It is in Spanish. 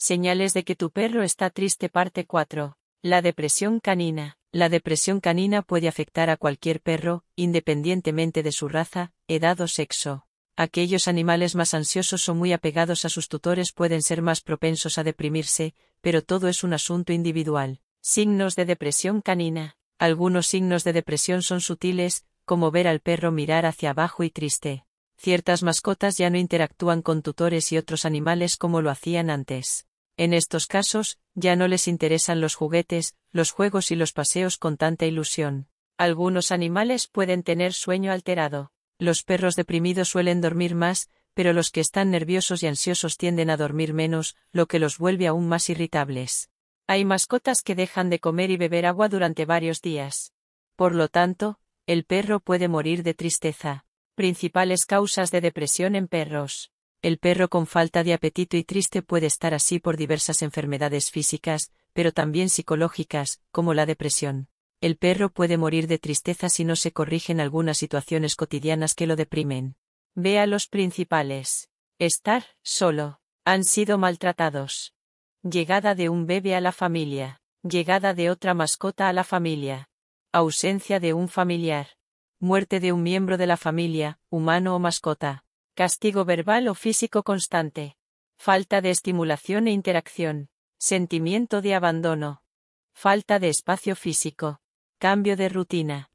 Señales de que tu perro está triste parte 4. La depresión canina. La depresión canina puede afectar a cualquier perro, independientemente de su raza, edad o sexo. Aquellos animales más ansiosos o muy apegados a sus tutores pueden ser más propensos a deprimirse, pero todo es un asunto individual. Signos de depresión canina. Algunos signos de depresión son sutiles, como ver al perro mirar hacia abajo y triste. Ciertas mascotas ya no interactúan con tutores y otros animales como lo hacían antes. En estos casos, ya no les interesan los juguetes, los juegos y los paseos con tanta ilusión. Algunos animales pueden tener sueño alterado. Los perros deprimidos suelen dormir más, pero los que están nerviosos y ansiosos tienden a dormir menos, lo que los vuelve aún más irritables. Hay mascotas que dejan de comer y beber agua durante varios días. Por lo tanto, el perro puede morir de tristeza. Principales causas de depresión en perros. El perro con falta de apetito y triste puede estar así por diversas enfermedades físicas, pero también psicológicas, como la depresión. El perro puede morir de tristeza si no se corrigen algunas situaciones cotidianas que lo deprimen. Vea los principales. Estar solo. Han sido maltratados. Llegada de un bebé a la familia. Llegada de otra mascota a la familia. Ausencia de un familiar. Muerte de un miembro de la familia, humano o mascota castigo verbal o físico constante, falta de estimulación e interacción, sentimiento de abandono, falta de espacio físico, cambio de rutina,